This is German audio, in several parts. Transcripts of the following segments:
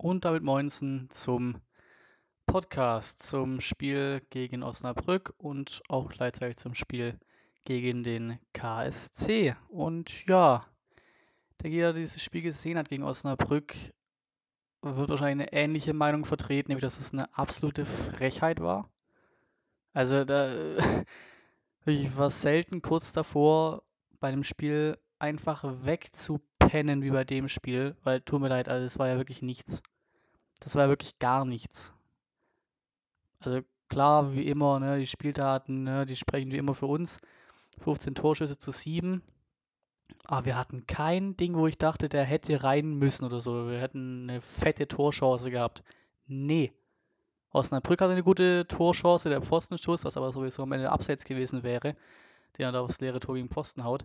Und damit moinsen zum Podcast, zum Spiel gegen Osnabrück und auch gleichzeitig zum Spiel gegen den KSC. Und ja, der jeder, der dieses Spiel gesehen hat gegen Osnabrück, wird wahrscheinlich eine ähnliche Meinung vertreten, nämlich dass es eine absolute Frechheit war. Also da, ich war selten kurz davor, bei dem Spiel einfach wegzu pennen wie bei dem Spiel, weil tut mir leid, also das war ja wirklich nichts. Das war ja wirklich gar nichts. Also klar, wie immer, ne, die Spieldaten, ne, die sprechen wie immer für uns. 15 Torschüsse zu 7. Aber wir hatten kein Ding, wo ich dachte, der hätte rein müssen oder so. Wir hätten eine fette Torchance gehabt. Nee. Osnabrück hatte eine gute Torchance, der Pfostenschuss, was aber sowieso am Ende abseits gewesen wäre, den er da aufs leere Tor gegen Pfosten haut.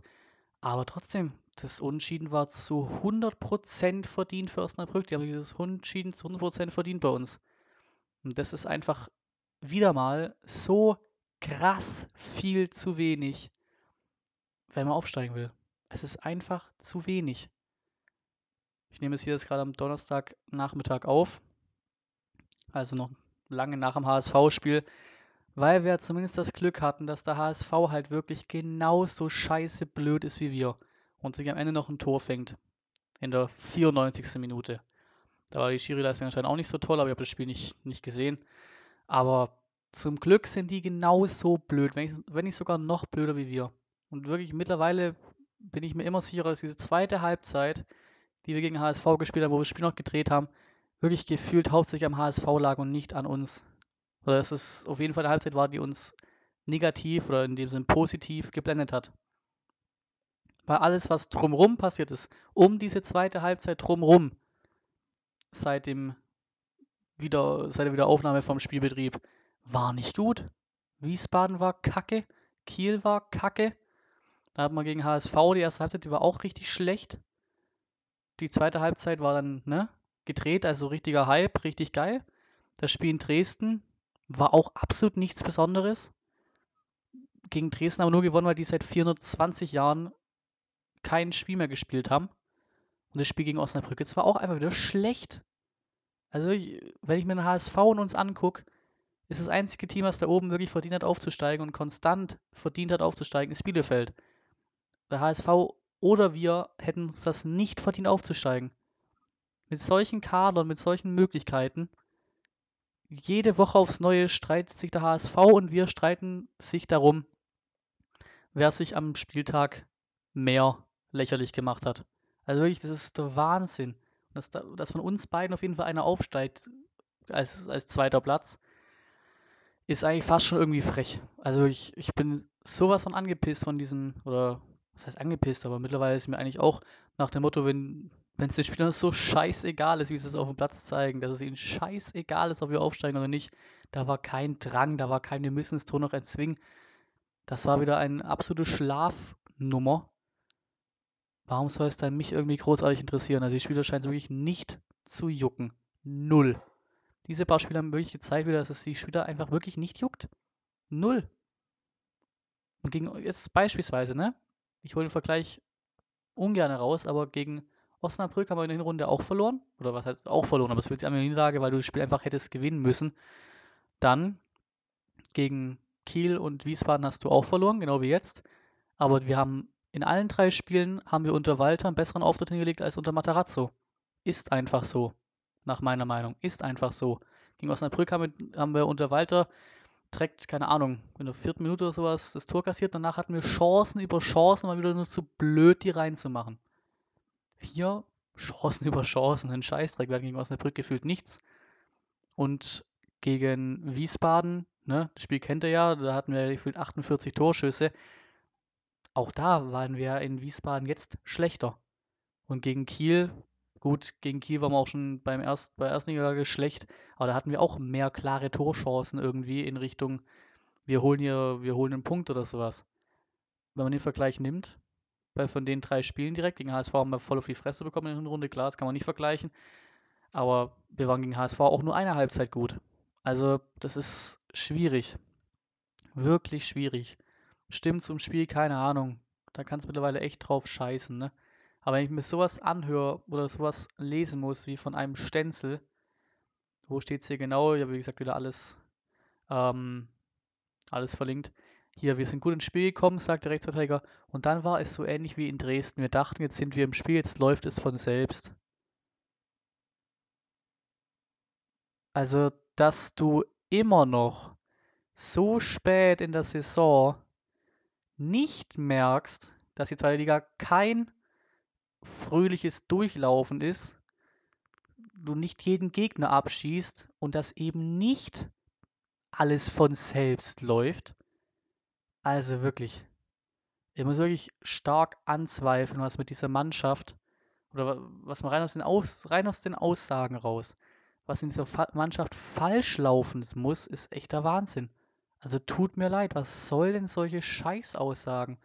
Aber trotzdem, das Unentschieden war zu 100% verdient für Osnabrück. Die haben dieses Unentschieden zu 100% verdient bei uns. Und das ist einfach wieder mal so krass viel zu wenig, wenn man aufsteigen will. Es ist einfach zu wenig. Ich nehme es hier jetzt gerade am Donnerstagnachmittag auf. Also noch lange nach dem HSV-Spiel. Weil wir zumindest das Glück hatten, dass der HSV halt wirklich genauso scheiße blöd ist wie wir und sich am Ende noch ein Tor fängt. In der 94. Minute. Da war die Schiri-Leistung anscheinend auch nicht so toll, aber ich habe das Spiel nicht, nicht gesehen. Aber zum Glück sind die genauso blöd, wenn, ich, wenn nicht sogar noch blöder wie wir. Und wirklich mittlerweile bin ich mir immer sicherer, dass diese zweite Halbzeit, die wir gegen HSV gespielt haben, wo wir das Spiel noch gedreht haben, wirklich gefühlt hauptsächlich am HSV lag und nicht an uns. Oder also dass es auf jeden Fall eine Halbzeit war, die uns negativ oder in dem Sinn positiv geblendet hat. Weil alles, was drumherum passiert ist, um diese zweite Halbzeit drumherum, seit, dem wieder, seit der Wiederaufnahme vom Spielbetrieb, war nicht gut. Wiesbaden war kacke, Kiel war kacke. Da hat man gegen HSV die erste Halbzeit, die war auch richtig schlecht. Die zweite Halbzeit war dann ne, gedreht, also richtiger Hype, richtig geil. Das Spiel in Dresden war auch absolut nichts Besonderes. Gegen Dresden aber nur gewonnen, weil die seit 420 Jahren kein Spiel mehr gespielt haben. Und das Spiel gegen Osnabrück jetzt war auch einfach wieder schlecht. Also, wenn ich mir den HSV und uns angucke, ist das einzige Team, was da oben wirklich verdient hat, aufzusteigen und konstant verdient hat, aufzusteigen, ist Bielefeld. Der HSV oder wir hätten uns das nicht verdient, aufzusteigen. Mit solchen Kadern, mit solchen Möglichkeiten, jede Woche aufs Neue streitet sich der HSV und wir streiten sich darum, wer sich am Spieltag mehr lächerlich gemacht hat. Also wirklich, das ist der Wahnsinn. Dass, da, dass von uns beiden auf jeden Fall einer aufsteigt als, als zweiter Platz, ist eigentlich fast schon irgendwie frech. Also ich, ich bin sowas von angepisst von diesem, oder was heißt angepisst, aber mittlerweile ist mir eigentlich auch nach dem Motto, wenn es den Spielern so scheißegal ist, wie sie es auf dem Platz zeigen, dass es ihnen scheißegal ist, ob wir aufsteigen oder nicht, da war kein Drang, da war kein, wir müssen es Tor noch erzwingen. Das war wieder eine absolute Schlafnummer, warum soll es dann mich irgendwie großartig interessieren? Also die Spieler scheinen wirklich nicht zu jucken. Null. Diese paar Spieler haben wirklich gezeigt, dass es die Spieler einfach wirklich nicht juckt. Null. Und gegen jetzt beispielsweise, ne? Ich hole den Vergleich ungern raus, aber gegen Osnabrück haben wir in der Runde auch verloren. Oder was heißt auch verloren, aber es wird sich an der Niederlage, weil du das Spiel einfach hättest gewinnen müssen. Dann gegen Kiel und Wiesbaden hast du auch verloren, genau wie jetzt. Aber wir haben in allen drei Spielen haben wir unter Walter einen besseren Auftritt hingelegt als unter Matarazzo. Ist einfach so. Nach meiner Meinung. Ist einfach so. Gegen Osnabrück haben wir, haben wir unter Walter direkt, keine Ahnung, in der vierten Minute oder sowas das Tor kassiert. Danach hatten wir Chancen über Chancen, mal wieder nur zu blöd, die reinzumachen. Hier Chancen über Chancen, ein Scheißdreck. Wir hatten gegen Osnabrück gefühlt nichts. Und gegen Wiesbaden, ne, das Spiel kennt ihr ja, da hatten wir gefühlt 48 Torschüsse auch da waren wir in Wiesbaden jetzt schlechter. Und gegen Kiel, gut, gegen Kiel waren wir auch schon beim Erst, bei Erstniederlage schlecht, aber da hatten wir auch mehr klare Torchancen irgendwie in Richtung, wir holen hier, wir holen einen Punkt oder sowas. Wenn man den Vergleich nimmt, bei von den drei Spielen direkt, gegen HSV haben wir voll auf die Fresse bekommen in der Runde, klar, das kann man nicht vergleichen. Aber wir waren gegen HSV auch nur eine Halbzeit gut. Also, das ist schwierig. Wirklich schwierig. Stimmen zum Spiel, keine Ahnung. Da kannst du mittlerweile echt drauf scheißen, ne? Aber wenn ich mir sowas anhöre oder sowas lesen muss, wie von einem Stenzel, wo steht es hier genau? Ich habe, wie gesagt, wieder alles, ähm, alles verlinkt. Hier, wir sind gut ins Spiel gekommen, sagt der Rechtsverteidiger. Und dann war es so ähnlich wie in Dresden. Wir dachten, jetzt sind wir im Spiel, jetzt läuft es von selbst. Also, dass du immer noch so spät in der Saison nicht merkst, dass die zweite Liga kein fröhliches Durchlaufen ist, du nicht jeden Gegner abschießt und das eben nicht alles von selbst läuft. Also wirklich, ich muss wirklich stark anzweifeln, was mit dieser Mannschaft oder was man rein aus den, aus, rein aus den Aussagen raus, was in dieser Fa Mannschaft falsch laufen muss, ist echter Wahnsinn. Also tut mir leid, was soll denn solche Scheißaussagen?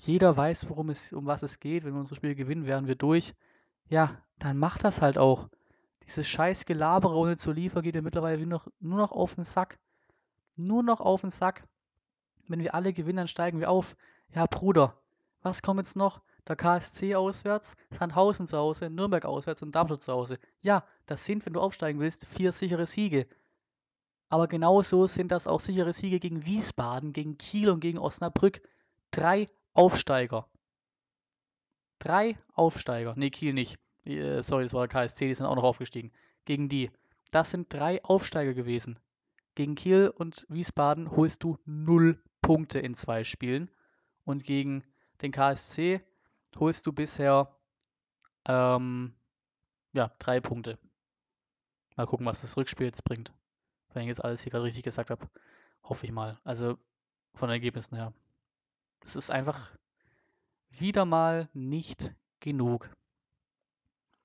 Jeder weiß, worum es, um was es geht. Wenn wir unser Spiel gewinnen, wären wir durch. Ja, dann macht das halt auch. Dieses scheiß Gelabere ohne zu liefern geht ja mittlerweile nur noch, nur noch auf den Sack. Nur noch auf den Sack. Wenn wir alle gewinnen, dann steigen wir auf. Ja, Bruder, was kommt jetzt noch? Der KSC auswärts, Sandhausen zu Hause, Nürnberg auswärts und Darmstadt zu Hause. Ja, das sind, wenn du aufsteigen willst, vier sichere Siege. Aber genauso sind das auch sichere Siege gegen Wiesbaden, gegen Kiel und gegen Osnabrück. Drei Aufsteiger. Drei Aufsteiger. Ne, Kiel nicht. Äh, sorry, das war der KSC, die sind auch noch aufgestiegen. Gegen die. Das sind drei Aufsteiger gewesen. Gegen Kiel und Wiesbaden holst du null Punkte in zwei Spielen. Und gegen den KSC holst du bisher ähm, ja, drei Punkte. Mal gucken, was das Rückspiel jetzt bringt. Wenn ich jetzt alles hier gerade richtig gesagt habe, hoffe ich mal. Also von den Ergebnissen her. Es ist einfach wieder mal nicht genug.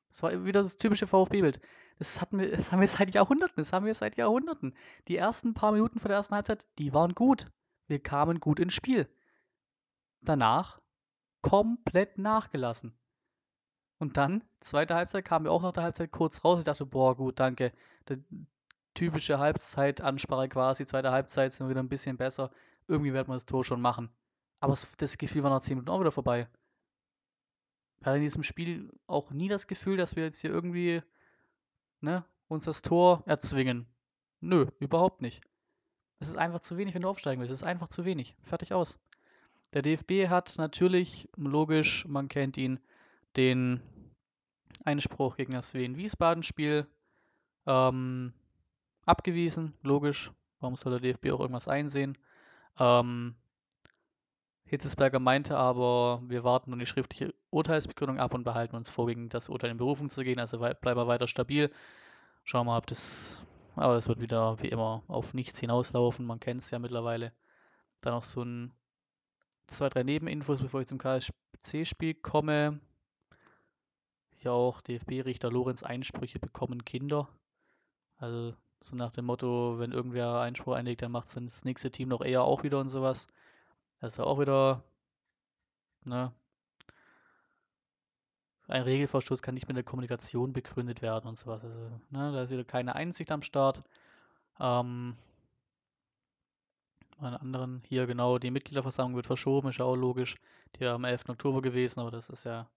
Das war wieder das typische VfB-Bild. Das, das haben wir seit Jahrhunderten. Das haben wir seit Jahrhunderten. Die ersten paar Minuten von der ersten Halbzeit, die waren gut. Wir kamen gut ins Spiel. Danach komplett nachgelassen. Und dann, zweite Halbzeit, kamen wir auch nach der Halbzeit kurz raus. Ich dachte, boah, gut, danke typische Halbzeitansprache quasi. Zweite Halbzeit sind wir wieder ein bisschen besser. Irgendwie werden wir das Tor schon machen. Aber das Gefühl war nach 10 Minuten auch wieder vorbei. Ich hatte in diesem Spiel auch nie das Gefühl, dass wir jetzt hier irgendwie ne, uns das Tor erzwingen. Nö, überhaupt nicht. Es ist einfach zu wenig, wenn du aufsteigen willst. Es ist einfach zu wenig. Fertig aus. Der DFB hat natürlich, logisch, man kennt ihn, den Einspruch gegen das Wien-Wiesbaden-Spiel ähm, abgewiesen, logisch. Warum soll der DFB auch irgendwas einsehen? Ähm, Hitzesberger meinte aber, wir warten nun die schriftliche Urteilsbegründung ab und behalten uns vor, gegen das Urteil in Berufung zu gehen. Also bleiben wir weiter stabil. Schauen wir mal, ob das. Aber das wird wieder wie immer auf nichts hinauslaufen. Man kennt es ja mittlerweile. Dann noch so ein zwei, drei Nebeninfos, bevor ich zum KSC-Spiel komme. Hier auch DFB-Richter Lorenz Einsprüche bekommen Kinder. Also so nach dem Motto, wenn irgendwer Einspruch einlegt, dann macht es das nächste Team noch eher auch wieder und sowas. Das ist ja auch wieder, ne? Ein Regelverstoß kann nicht mit der Kommunikation begründet werden und sowas. Also, ne, da ist wieder keine Einsicht am Start. Ähm, an anderen hier genau, die Mitgliederversammlung wird verschoben, ist ja auch logisch. Die wäre am 11. Oktober gewesen, aber das ist ja,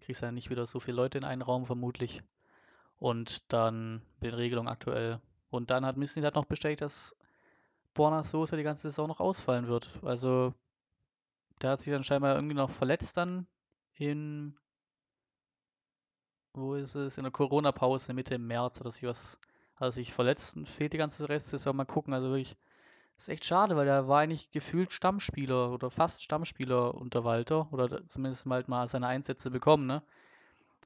kriegst ja nicht wieder so viele Leute in einen Raum vermutlich. Und dann mit den Regelungen aktuell und dann hat Misnilat halt noch bestätigt, dass Borna Sosa die ganze Saison noch ausfallen wird. Also der hat sich dann scheinbar irgendwie noch verletzt dann in wo ist es? In der Corona-Pause Mitte März hat er sich was, hat also, er sich verletzt und fehlt die ganze Das Restsaison. Mal gucken. Also wirklich, Das ist echt schade, weil der war eigentlich gefühlt Stammspieler oder fast Stammspieler unter Walter oder zumindest mal, halt mal seine Einsätze bekommen, ne?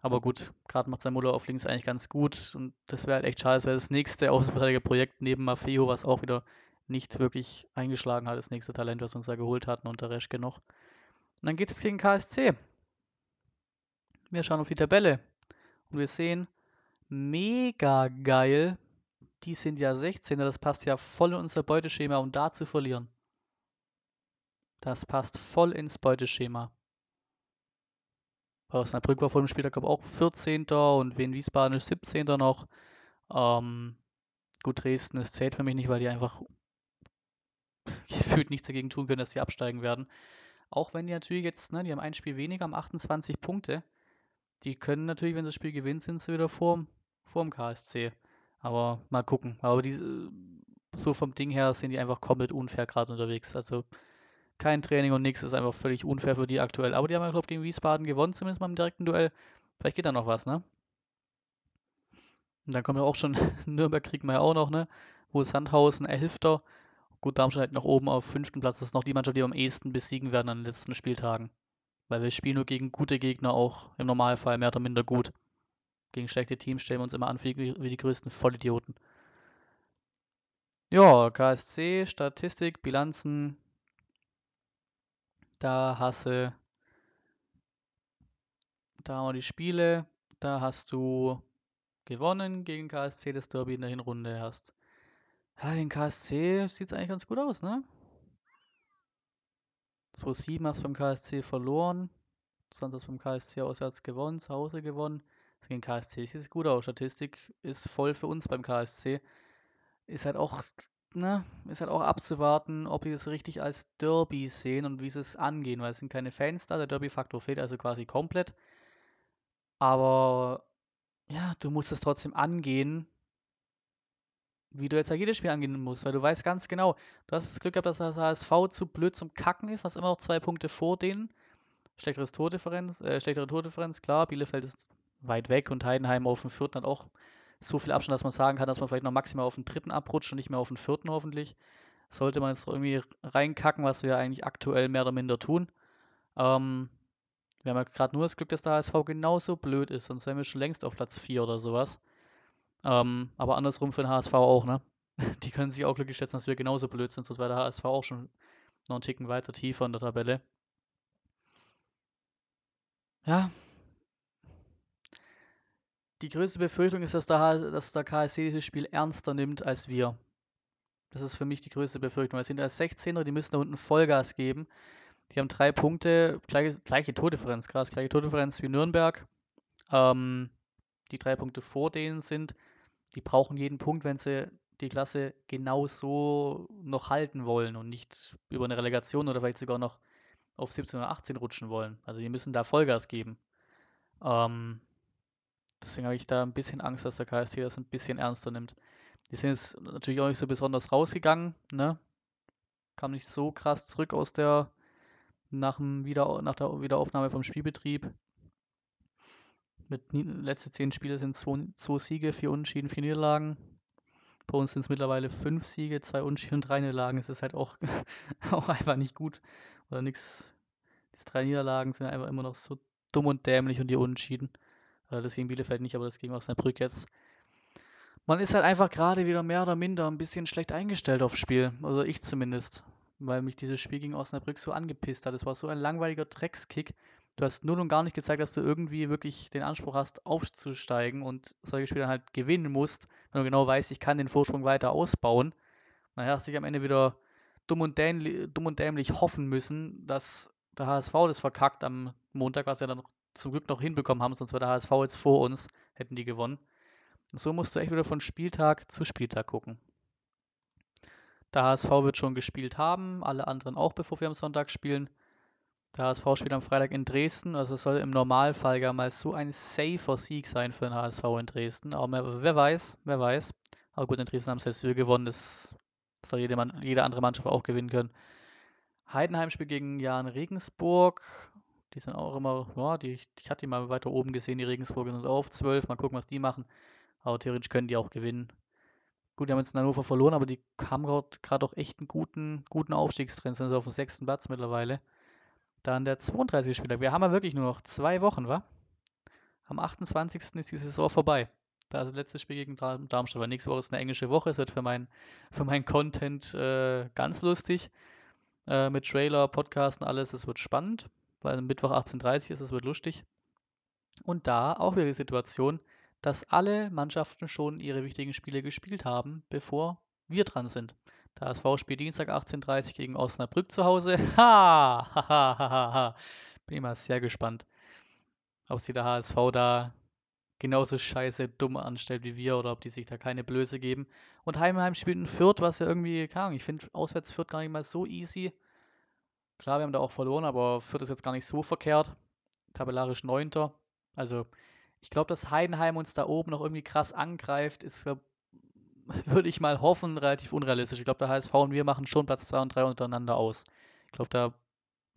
Aber gut, gerade macht sein Müller auf links eigentlich ganz gut und das wäre halt echt schade. Das wäre das nächste Außenverteidigerprojekt neben Maffeo, was auch wieder nicht wirklich eingeschlagen hat, das nächste Talent, was uns da geholt hatten unter Reschke noch. Und dann geht es gegen KSC. Wir schauen auf die Tabelle und wir sehen, mega geil, die sind ja 16er, das passt ja voll in unser Beuteschema, um da zu verlieren. Das passt voll ins Beuteschema. Bei Osnabrück war vor dem Spieltag glaube auch 14. und Wien Wiesbaden ist 17. noch. Ähm, gut, Dresden, das zählt für mich nicht, weil die einfach gefühlt nichts dagegen tun können, dass sie absteigen werden. Auch wenn die natürlich jetzt, ne, die haben ein Spiel weniger, haben 28 Punkte. Die können natürlich, wenn sie das Spiel gewinnt, sind sie wieder vorm, vorm KSC. Aber mal gucken. Aber die, so vom Ding her sind die einfach komplett unfair gerade unterwegs. Also kein Training und nichts. Ist einfach völlig unfair für die aktuell. Aber die haben ja, glaube ich, gegen Wiesbaden gewonnen, zumindest mal im direkten Duell. Vielleicht geht da noch was, ne? Und dann kommt ja auch schon Nürnberg kriegt man ja auch noch, ne? Wo ist Sandhausen, Erhilfter. Gut, Darmstadt halt noch oben auf fünften Platz. Das ist noch die Mannschaft, die wir am ehesten besiegen werden an den letzten Spieltagen. Weil wir spielen nur gegen gute Gegner auch im Normalfall mehr oder minder gut. Gegen schlechte Teams stellen wir uns immer an wie, wie die größten Vollidioten. Ja, KSC, Statistik, Bilanzen, da hast du, da haben wir die Spiele, da hast du gewonnen gegen KSC, das Derby in der Hinrunde hast. Ja, gegen KSC sieht es eigentlich ganz gut aus, ne? 2-7 hast beim KSC verloren, sonst hast du beim KSC auswärts gewonnen, zu Hause gewonnen. Gegen KSC sieht es gut aus. Statistik ist voll für uns beim KSC. Ist halt auch ne, ist halt auch abzuwarten, ob die das richtig als Derby sehen und wie sie es angehen, weil es sind keine Fans da, der Derby-Faktor fehlt also quasi komplett. Aber ja, du musst es trotzdem angehen, wie du jetzt halt jedes Spiel angehen musst, weil du weißt ganz genau, du hast das Glück gehabt, dass das HSV zu blöd zum Kacken ist, hast immer noch zwei Punkte vor denen. Schlechteres Tordifferenz, äh, schlechtere Tordifferenz, klar, Bielefeld ist weit weg und Heidenheim auf dem vierten hat auch so viel Abstand, dass man sagen kann, dass man vielleicht noch maximal auf den dritten abrutscht und nicht mehr auf den vierten hoffentlich. Sollte man jetzt irgendwie reinkacken, was wir eigentlich aktuell mehr oder minder tun. Ähm, wir haben ja gerade nur das Glück, dass der HSV genauso blöd ist, sonst wären wir schon längst auf Platz 4 oder sowas. Ähm, aber andersrum für den HSV auch, ne? Die können sich auch glücklich schätzen, dass wir genauso blöd sind, sonst wäre der HSV auch schon noch einen Ticken weiter tiefer in der Tabelle. Ja, die größte Befürchtung ist, dass der, dass der KSC dieses Spiel ernster nimmt als wir. Das ist für mich die größte Befürchtung. Es sind als 16er, die müssen da unten Vollgas geben. Die haben drei Punkte, gleiche, gleiche Tordifferenz, krass, gleiche Tordifferenz wie Nürnberg. Ähm, die drei Punkte vor denen sind, die brauchen jeden Punkt, wenn sie die Klasse genau so noch halten wollen und nicht über eine Relegation oder vielleicht sogar noch auf 17 oder 18 rutschen wollen. Also die müssen da Vollgas geben. Ähm, Deswegen habe ich da ein bisschen Angst, dass der KSC das ein bisschen ernster nimmt. Die sind jetzt natürlich auch nicht so besonders rausgegangen, ne? Kam nicht so krass zurück aus der nach, dem Wieder, nach der Wiederaufnahme vom Spielbetrieb. Mit letzten zehn Spielen sind zwei, zwei Siege, vier Unentschieden, vier Niederlagen. Bei uns sind es mittlerweile fünf Siege, zwei Unentschieden und drei Niederlagen. Es ist halt auch, auch einfach nicht gut oder nichts. Diese drei Niederlagen sind einfach immer noch so dumm und dämlich und die Unentschieden. Das gegen Bielefeld nicht, aber das gegen Osnabrück jetzt. Man ist halt einfach gerade wieder mehr oder minder ein bisschen schlecht eingestellt aufs Spiel. Also ich zumindest. Weil mich dieses Spiel gegen Osnabrück so angepisst hat. Es war so ein langweiliger Dreckskick. Du hast null und gar nicht gezeigt, dass du irgendwie wirklich den Anspruch hast, aufzusteigen und solche Spiele dann halt gewinnen musst, wenn du genau weißt, ich kann den Vorsprung weiter ausbauen. Dann hast du dich am Ende wieder dumm und, dämlich, dumm und dämlich hoffen müssen, dass der HSV das verkackt am Montag, was ja dann zum Glück noch hinbekommen haben, sonst wäre der HSV jetzt vor uns, hätten die gewonnen. Und so musst du echt wieder von Spieltag zu Spieltag gucken. Der HSV wird schon gespielt haben, alle anderen auch, bevor wir am Sonntag spielen. Der HSV spielt am Freitag in Dresden, also es soll im Normalfall gar mal so ein safer Sieg sein für den HSV in Dresden. Aber wer weiß, wer weiß. Aber gut, in Dresden haben sie jetzt wir gewonnen, das soll jede, Mann, jede andere Mannschaft auch gewinnen können. Heidenheim spielt gegen Jan Regensburg. Die sind auch immer, ja, die, ich hatte die mal weiter oben gesehen, die Regensburger sind auf 12, mal gucken, was die machen. Aber theoretisch können die auch gewinnen. Gut, die haben jetzt in Hannover verloren, aber die haben gerade auch echt einen guten, guten Aufstiegstrend, sind also auf dem sechsten Platz mittlerweile. Dann der 32. Spieltag. Wir haben ja wirklich nur noch zwei Wochen, wa? Am 28. ist die Saison vorbei. Da ist das letzte Spiel gegen Darmstadt. Weil nächste Woche ist eine englische Woche. Es wird für, mein, für meinen Content äh, ganz lustig. Äh, mit Trailer, Podcasten, alles. Es wird spannend weil Mittwoch 18.30 Uhr ist, es wird lustig. Und da auch wieder die Situation, dass alle Mannschaften schon ihre wichtigen Spiele gespielt haben, bevor wir dran sind. Der HSV spielt Dienstag 18.30 Uhr gegen Osnabrück zu Hause. Ha! Bin immer sehr gespannt, ob sich der HSV da genauso scheiße dumm anstellt wie wir oder ob die sich da keine Blöße geben. Und Heimheim spielt in Fürth, was ja irgendwie, keine Ahnung, ich finde auswärts Fürth gar nicht mal so easy. Klar, wir haben da auch verloren, aber Fürth ist jetzt gar nicht so verkehrt. Tabellarisch Neunter. Also ich glaube, dass Heidenheim uns da oben noch irgendwie krass angreift, ist, würde ich mal hoffen, relativ unrealistisch. Ich glaube, der HSV und wir machen schon Platz 2 und 3 untereinander aus. Ich glaube, da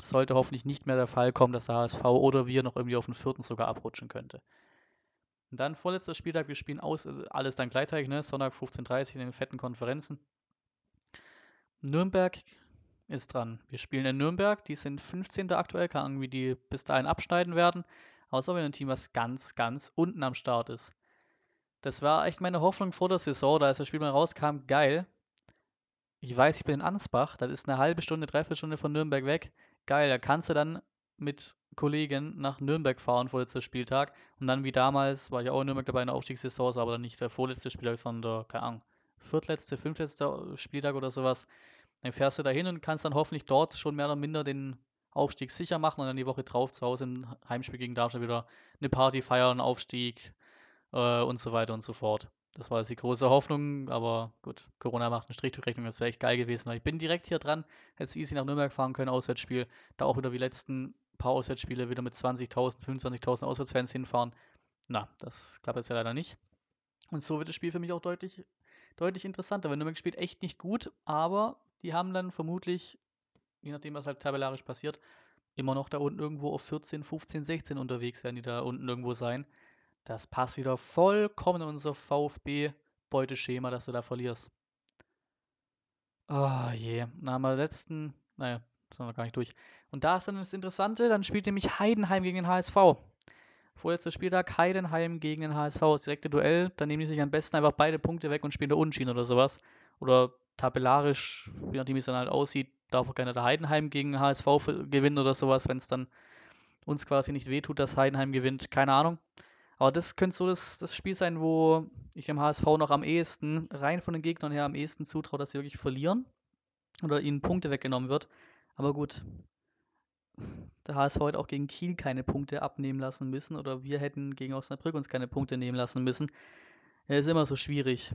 sollte hoffentlich nicht mehr der Fall kommen, dass der HSV oder wir noch irgendwie auf den vierten sogar abrutschen könnte. Und dann vorletzter Spieltag, wir spielen aus, also alles dann gleichzeitig, ne? Sonntag 15.30 Uhr in den fetten Konferenzen. Nürnberg ist dran. Wir spielen in Nürnberg, die sind 15. aktuell, Keine Ahnung, wie die bis dahin abschneiden werden. Außer wenn ein Team, was ganz, ganz unten am Start ist. Das war echt meine Hoffnung vor der Saison, da als das Spiel mal rauskam, geil. Ich weiß, ich bin in Ansbach, das ist eine halbe Stunde, dreiviertel Stunde von Nürnberg weg. Geil, da kannst du dann mit Kollegen nach Nürnberg fahren, vorletzter Spieltag. Und dann wie damals, war ich auch in Nürnberg dabei in der Aufstiegssaison, aber dann nicht der vorletzte Spieltag, sondern, keine Ahnung, viertletzte, fünftletzter Spieltag oder sowas. Dann fährst du dahin und kannst dann hoffentlich dort schon mehr oder minder den Aufstieg sicher machen und dann die Woche drauf zu Hause im Heimspiel gegen Darmstadt wieder eine Party feiern, Aufstieg äh, und so weiter und so fort. Das war jetzt die große Hoffnung, aber gut, Corona macht einen Strich durch Rechnung, das wäre echt geil gewesen. Ich bin direkt hier dran, hätte es easy nach Nürnberg fahren können, Auswärtsspiel, da auch wieder wie letzten paar Auswärtsspiele wieder mit 20.000, 25.000 Auswärtsfans hinfahren. Na, das klappt jetzt ja leider nicht. Und so wird das Spiel für mich auch deutlich, deutlich interessanter, weil Nürnberg spielt echt nicht gut, aber die haben dann vermutlich, je nachdem, was halt tabellarisch passiert, immer noch da unten irgendwo auf 14, 15, 16 unterwegs werden die da unten irgendwo sein. Das passt wieder vollkommen in unser VfB-Beuteschema, dass du da verlierst. Oh je. Na, mal letzten, naja, sind wir gar nicht durch. Und da ist dann das Interessante, dann spielt nämlich Heidenheim gegen den HSV. Vorletzter Spieltag, Heidenheim gegen den HSV, das direkte Duell. Dann nehmen die sich am besten einfach beide Punkte weg und spielen da Unschien oder sowas. Oder tabellarisch, je nachdem wie es dann halt aussieht, darf auch keiner der Heidenheim gegen HSV gewinnen oder sowas, wenn es dann uns quasi nicht wehtut, dass Heidenheim gewinnt. Keine Ahnung. Aber das könnte so das, das Spiel sein, wo ich dem HSV noch am ehesten, rein von den Gegnern her, am ehesten zutraue, dass sie wirklich verlieren oder ihnen Punkte weggenommen wird. Aber gut, der HSV hätte auch gegen Kiel keine Punkte abnehmen lassen müssen oder wir hätten gegen Osnabrück uns keine Punkte nehmen lassen müssen. Es ist immer so schwierig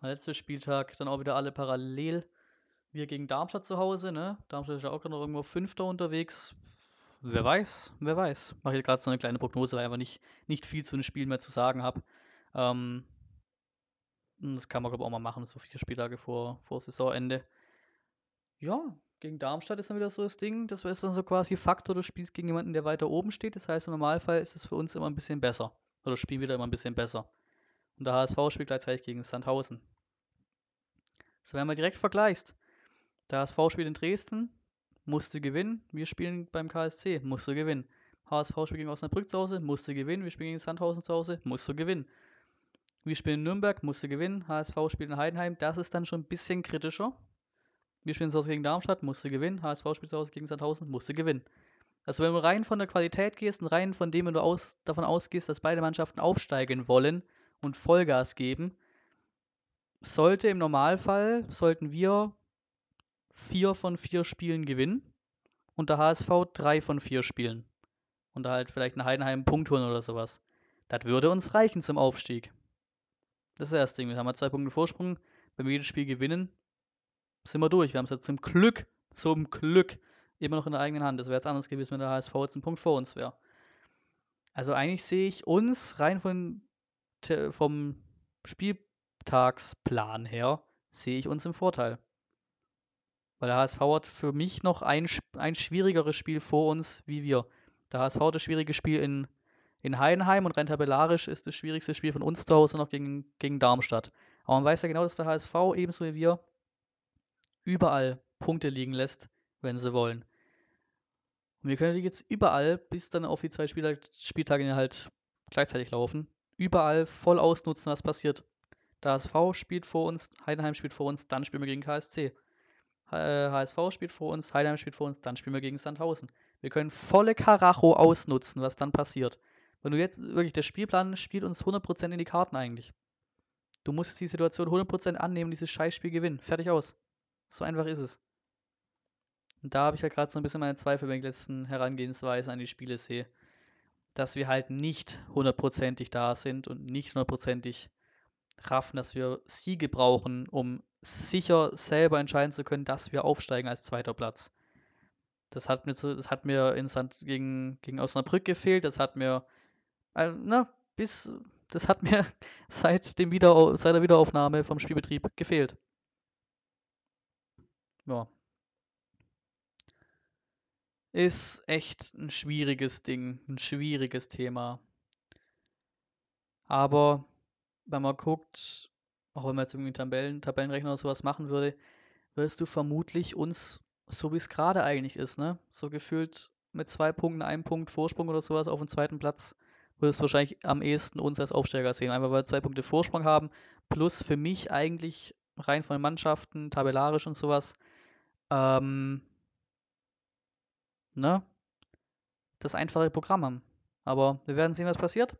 letzter Spieltag dann auch wieder alle parallel. Wir gegen Darmstadt zu Hause, ne? Darmstadt ist ja auch gerade noch irgendwo Fünfter unterwegs. Wer weiß, wer weiß. Mache ich gerade so eine kleine Prognose, weil ich einfach nicht, nicht viel zu den Spielen mehr zu sagen habe. Ähm, hm, das kann man, glaube ich, auch mal machen, so vier Spieltage vor, vor Saisonende. Ja, gegen Darmstadt ist dann wieder so das Ding, das ist dann so quasi Faktor, du spielst gegen jemanden, der weiter oben steht. Das heißt, im Normalfall ist es für uns immer ein bisschen besser. Oder spielen wir da immer ein bisschen besser. Und der HSV spielt gleichzeitig gegen Sandhausen. So, wenn man direkt vergleicht, der HSV spielt in Dresden, musste gewinnen, wir spielen beim KSC, musste gewinnen. HSV spielt gegen Osnabrück zu Hause, musste gewinnen, wir spielen gegen Sandhausen zu Hause, musste gewinnen. Wir spielen in Nürnberg, musste gewinnen, HSV spielt in Heidenheim, das ist dann schon ein bisschen kritischer. Wir spielen zu Hause gegen Darmstadt, musste gewinnen, HSV spielt zu Hause gegen Sandhausen, musste gewinnen. Also wenn du rein von der Qualität gehst und rein von dem, wenn du aus, davon ausgehst, dass beide Mannschaften aufsteigen wollen, und Vollgas geben, sollte im Normalfall, sollten wir vier von vier Spielen gewinnen und der HSV drei von vier Spielen. Und da halt vielleicht einen Heidenheim Punkt holen oder sowas. Das würde uns reichen zum Aufstieg. Das ist das erste Ding. Wir haben halt zwei Punkte Vorsprung. Wenn wir jedes Spiel gewinnen, sind wir durch. Wir haben es jetzt zum Glück, zum Glück immer noch in der eigenen Hand. Das wäre jetzt anders gewesen, wenn der HSV jetzt ein Punkt vor uns wäre. Also eigentlich sehe ich uns rein von vom Spieltagsplan her sehe ich uns im Vorteil. Weil der HSV hat für mich noch ein, ein schwierigeres Spiel vor uns wie wir. Der HSV hat das schwierige Spiel in, in Heidenheim und rein tabellarisch ist das schwierigste Spiel von uns zu Hause noch gegen, gegen Darmstadt. Aber man weiß ja genau, dass der HSV ebenso wie wir überall Punkte liegen lässt, wenn sie wollen. Und wir können natürlich jetzt überall bis dann auf die zwei Spieltage halt gleichzeitig laufen überall voll ausnutzen, was passiert. HSV spielt vor uns, Heidenheim spielt vor uns, dann spielen wir gegen KSC. HSV äh, spielt vor uns, Heidenheim spielt vor uns, dann spielen wir gegen Sandhausen. Wir können volle Karacho ausnutzen, was dann passiert. Wenn du jetzt wirklich, der Spielplan spielt uns 100% in die Karten eigentlich. Du musst jetzt die Situation 100% annehmen, dieses Scheißspiel gewinnen. Fertig aus. So einfach ist es. Und da habe ich ja halt gerade so ein bisschen meine Zweifel bei den letzten Herangehensweise an die Spiele sehe dass wir halt nicht hundertprozentig da sind und nicht hundertprozentig raffen, dass wir Siege brauchen, um sicher selber entscheiden zu können, dass wir aufsteigen als zweiter Platz. Das hat mir, zu, das hat mir in Sand gegen, gegen Osnabrück gefehlt, das hat mir, äh, na, bis, das hat mir seit, dem Wieder, seit der Wiederaufnahme vom Spielbetrieb gefehlt. Ja. Ist echt ein schwieriges Ding, ein schwieriges Thema. Aber wenn man guckt, auch wenn man jetzt irgendwie Tabellen, Tabellenrechner oder sowas machen würde, wirst du vermutlich uns, so wie es gerade eigentlich ist, ne? So gefühlt mit zwei Punkten, einem Punkt Vorsprung oder sowas auf dem zweiten Platz, würdest du wahrscheinlich am ehesten uns als Aufsteiger sehen. Einfach weil wir zwei Punkte Vorsprung haben, plus für mich eigentlich rein von den Mannschaften, tabellarisch und sowas, ähm, ne, das einfache Programm haben. Aber wir werden sehen, was passiert.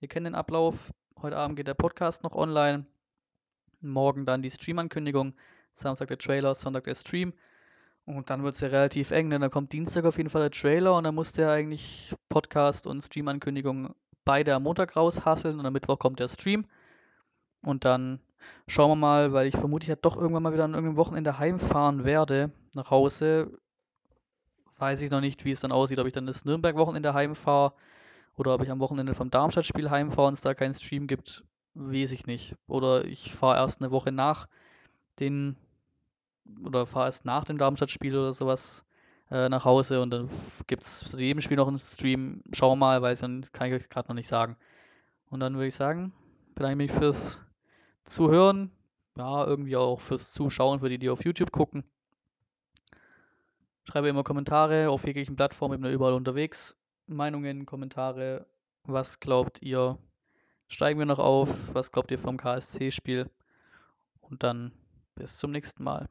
Ihr kennt den Ablauf. Heute Abend geht der Podcast noch online. Morgen dann die Stream-Ankündigung. Samstag der Trailer, Sonntag der Stream. Und dann wird es ja relativ eng, denn dann kommt Dienstag auf jeden Fall der Trailer und dann muss der eigentlich Podcast und Stream-Ankündigung beide am Montag raushasseln und am Mittwoch kommt der Stream. Und dann schauen wir mal, weil ich vermute, ich ja doch irgendwann mal wieder an irgendeinem Wochenende heimfahren werde nach Hause, weiß ich noch nicht, wie es dann aussieht, ob ich dann das Nürnberg-Wochenende heimfahre oder ob ich am Wochenende vom Darmstadt-Spiel heimfahre und es da keinen Stream gibt, weiß ich nicht. Oder ich fahre erst eine Woche nach den oder fahre erst nach dem Darmstadt-Spiel oder sowas äh, nach Hause und dann gibt es zu jedem Spiel noch einen Stream. Schauen wir mal, weil dann kann ich gerade noch nicht sagen. Und dann würde ich sagen, bedanke mich fürs Zuhören, ja, irgendwie auch fürs Zuschauen, für die, die auf YouTube gucken. Schreibe immer Kommentare auf jeglichen Plattformen, bin überall unterwegs. Meinungen, Kommentare, was glaubt ihr? Steigen wir noch auf? Was glaubt ihr vom KSC-Spiel? Und dann bis zum nächsten Mal.